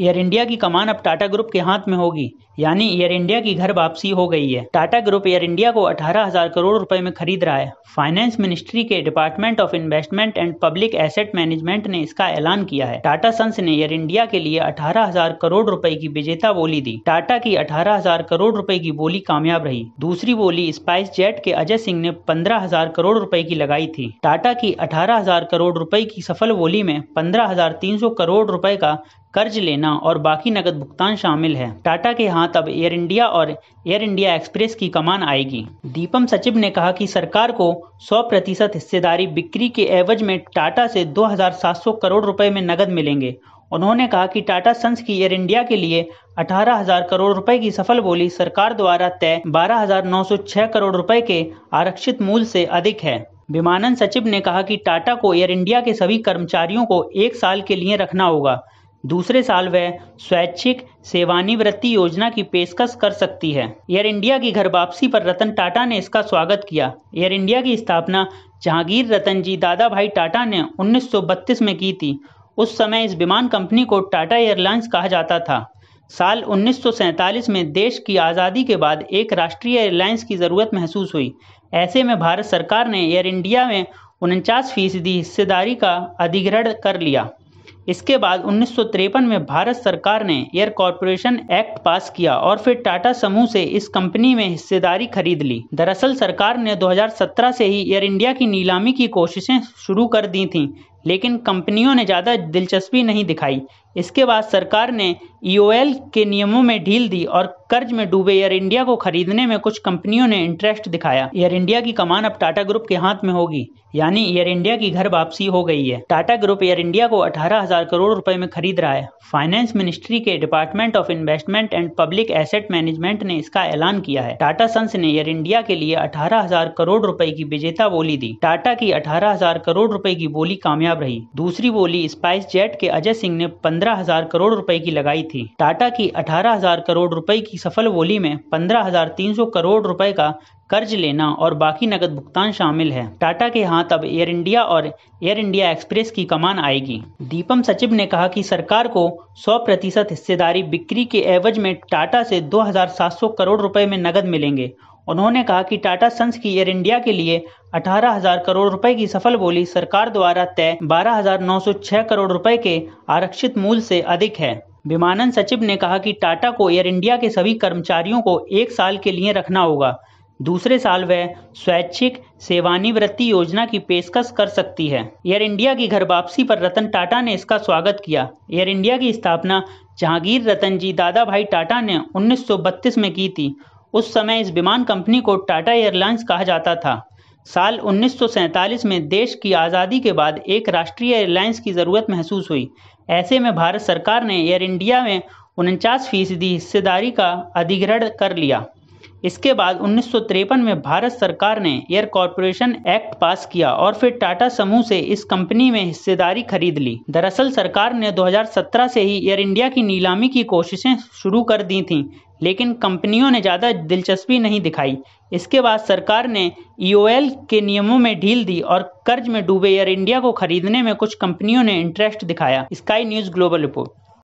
air India की कमान अब Tata group के हाथ में होगी यानी एयर इंडिया की घर वापसी हो गई है टाटा ग्रुप एयर इंडिया को अठारह हजार करोड़ रुपए में खरीद रहा है फाइनेंस मिनिस्ट्री के department of investment and public asset management ने इसका ऐलान किया है टाटा सन्स ने एयर इंडिया के लिए अठारह हजार करोड़ रूपए की विजेता बोली दी टाटा की अठारह हजार करोड़ रूपए की बोली कामयाब रही दूसरी बोली स्पाइस जेट के अजय सिंह ने पंद्रह हजार करोड़ रूपए की लगाई थी टाटा की अठारह हजार करोड़ रूपए की सफल बोली में पंद्रह हजार तीन सौ करोड़ रूपए का कर्ज लेना और बाकी नकद भुगतान शामिल है टाटा के हाथ अब एयर इंडिया और एयर इंडिया एक्सप्रेस की कमान आएगी दीपम सचिव ने कहा कि सरकार को 100 प्रतिशत हिस्सेदारी बिक्री के एवज में टाटा से 2,700 करोड़ रुपए में नकद मिलेंगे उन्होंने कहा कि टाटा सन्स की एयर इंडिया के लिए 18,000 करोड़ रुपए की सफल बोली सरकार द्वारा तय 12,906 करोड़ रुपए के आरक्षित मूल्य से अधिक है विमानन सचिव ने कहा कि टाटा को एयर इंडिया के सभी कर्मचारियों को एक साल के लिए रखना होगा दूसरे साल वह स्वैच्छिक सेवानिवृत्ति योजना की पेशकश कर सकती है एयर इंडिया की घर वापसी पर रतन टाटा ने इसका स्वागत किया एयर इंडिया की स्थापना जहांगीर रतन जी दादा भाई टाटा ने 1932 में की थी उस समय इस विमान कंपनी को टाटा एयरलाइंस कहा जाता था साल 1947 में देश की आज़ादी के बाद एक राष्ट्रीय एयरलाइंस की ज़रूरत महसूस हुई ऐसे में भारत सरकार ने एयर इंडिया में उनचास फीसदी हिस्सेदारी का अधिग्रहण कर लिया इसके बाद उन्नीस में भारत सरकार ने एयर कॉरपोरेशन एक्ट पास किया और फिर टाटा समूह से इस कंपनी में हिस्सेदारी खरीद ली दरअसल सरकार ने 2017 से ही एयर इंडिया की नीलामी की कोशिशें शुरू कर दी थीं लेकिन कंपनियों ने ज़्यादा दिलचस्पी नहीं दिखाई इसके बाद सरकार ने ईओएल e के नियमों में ढील दी और कर्ज में डूबे एयर इंडिया को खरीदने में कुछ कंपनियों ने इंटरेस्ट दिखाया एयर इंडिया की कमान अब टाटा ग्रुप के हाथ में होगी यानी एयर इंडिया की घर वापसी हो गई है टाटा ग्रुप एयर इंडिया को अठारह हजार करोड़ रुपए में खरीद रहा है फाइनेंस मिनिस्ट्री के department of investment and public asset management ने इसका ऐलान किया है टाटा सन्स ने एयर इंडिया के लिए अठारह हजार करोड़ रूपए की विजेता बोली दी टाटा की अठारह हजार करोड़ रूपए की बोली कामयाब कामयाब रही दूसरी बोली स्पाइस जेट के अजय सिंह ने पंद्रह हजार करोड़ रुपए की लगाई थी टाटा की अठारह हजार करोड़ रुपए की सफल बोली में पंद्रह हजार तीन सौ करोड़ रुपए का कर्ज लेना और बाकी नकद भुगतान शामिल है टाटा के हाथ अब एयर इंडिया और एयर इंडिया एक्सप्रेस की कमान आएगी दीपम सचिव ने कहा कि सरकार को 100 प्रतिशत हिस्सेदारी बिक्री के एवज में टाटा से 2,700 करोड़ रुपए में नकद मिलेंगे उन्होंने कहा कि टाटा सन्स की एयर इंडिया के लिए 18,000 करोड़ रुपए की सफल बोली सरकार द्वारा तय 12,906 करोड़ रुपए के आरक्षित मूल्य से अधिक है विमानन सचिव ने कहा कि टाटा को एयर इंडिया के सभी कर्मचारियों को एक साल के लिए रखना होगा दूसरे साल वह स्वैच्छिक सेवानिवृत्ति योजना की पेशकश कर सकती है एयर इंडिया की घर वापसी पर रतन टाटा ने इसका स्वागत किया एयर इंडिया की स्थापना जहांगीर रतन जी दादा भाई टाटा ने 1932 में की थी उस समय इस विमान कंपनी को टाटा एयरलाइंस कहा जाता था साल 1947 में देश की आज़ादी के बाद एक राष्ट्रीय एयरलाइंस की ज़रूरत महसूस हुई ऐसे में भारत सरकार ने एयर इंडिया में उनचास फीसदी हिस्सेदारी का अधिग्रहण कर लिया इसके बाद उन्नीस में भारत सरकार ने एयर कॉरपोरेशन एक्ट पास किया और फिर टाटा समूह से इस कंपनी में हिस्सेदारी खरीद ली दरअसल सरकार ने 2017 से ही एयर इंडिया की नीलामी की कोशिशें शुरू कर दी थीं लेकिन कंपनियों ने ज़्यादा दिलचस्पी नहीं दिखाई इसके बाद सरकार ने ईओएल के नियमों में ढील दी और कर्ज में डूबे एयर इंडिया को खरीदने में कुछ कंपनियों ने इंटरेस्ट दिखाया स्काई न्यूज़ ग्लोबल रिपोर्ट